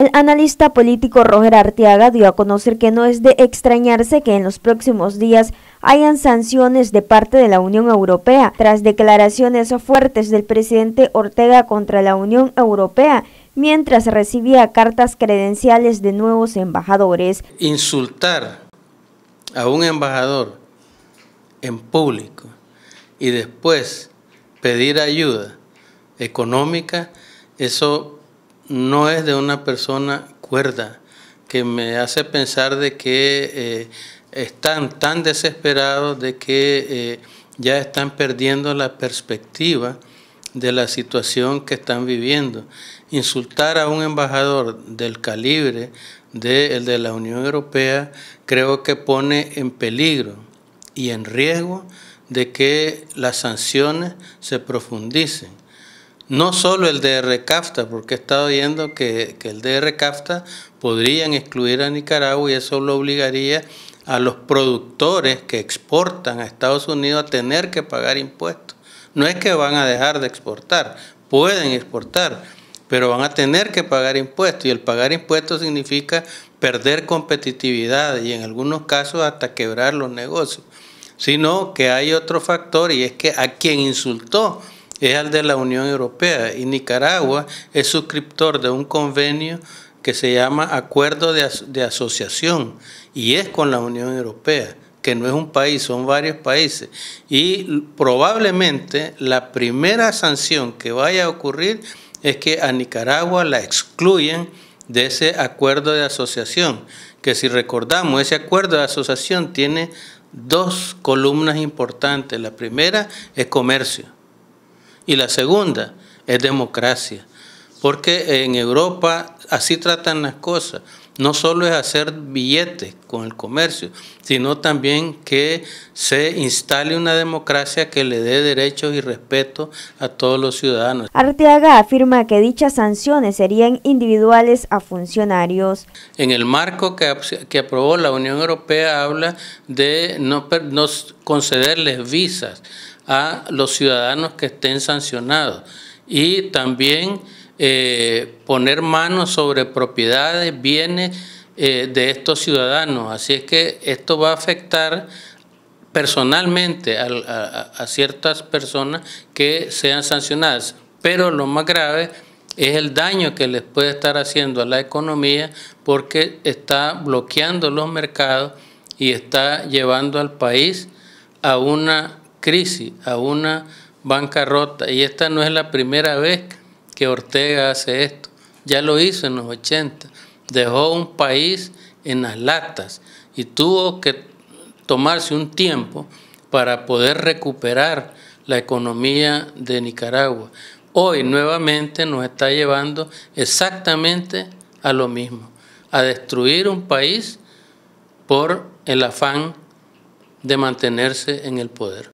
El analista político Roger Arteaga dio a conocer que no es de extrañarse que en los próximos días hayan sanciones de parte de la Unión Europea tras declaraciones fuertes del presidente Ortega contra la Unión Europea mientras recibía cartas credenciales de nuevos embajadores. Insultar a un embajador en público y después pedir ayuda económica, eso no es de una persona cuerda, que me hace pensar de que eh, están tan desesperados, de que eh, ya están perdiendo la perspectiva de la situación que están viviendo. Insultar a un embajador del calibre de, de la Unión Europea creo que pone en peligro y en riesgo de que las sanciones se profundicen. No solo el DR CAFTA, porque he estado viendo que, que el DR CAFTA podrían excluir a Nicaragua y eso lo obligaría a los productores que exportan a Estados Unidos a tener que pagar impuestos. No es que van a dejar de exportar, pueden exportar, pero van a tener que pagar impuestos y el pagar impuestos significa perder competitividad y en algunos casos hasta quebrar los negocios, sino que hay otro factor y es que a quien insultó es el de la Unión Europea y Nicaragua es suscriptor de un convenio que se llama Acuerdo de, de Asociación y es con la Unión Europea que no es un país, son varios países. Y probablemente la primera sanción que vaya a ocurrir es que a Nicaragua la excluyen de ese acuerdo de asociación, que si recordamos, ese acuerdo de asociación tiene dos columnas importantes. La primera es comercio y la segunda es democracia porque en Europa así tratan las cosas. No solo es hacer billetes con el comercio, sino también que se instale una democracia que le dé derechos y respeto a todos los ciudadanos. Arteaga afirma que dichas sanciones serían individuales a funcionarios. En el marco que, aprobó la Unión Europea habla de no, no concederles visas a los ciudadanos que estén sancionados y también eh, poner manos sobre propiedades, bienes eh, de estos ciudadanos. Así es que esto va a afectar personalmente a, a ciertas personas que sean sancionadas. Pero lo más grave es el daño que les puede estar haciendo a la economía porque está bloqueando los mercados y está llevando al país a una crisis, a una bancarrota. Y esta no es la primera vez que Ortega hace esto. Ya lo hizo en los 80. Dejó un país en las latas y tuvo que tomarse un tiempo para poder recuperar la economía de Nicaragua. Hoy nuevamente nos está llevando exactamente a lo mismo, a destruir un país por el afán de mantenerse en el poder.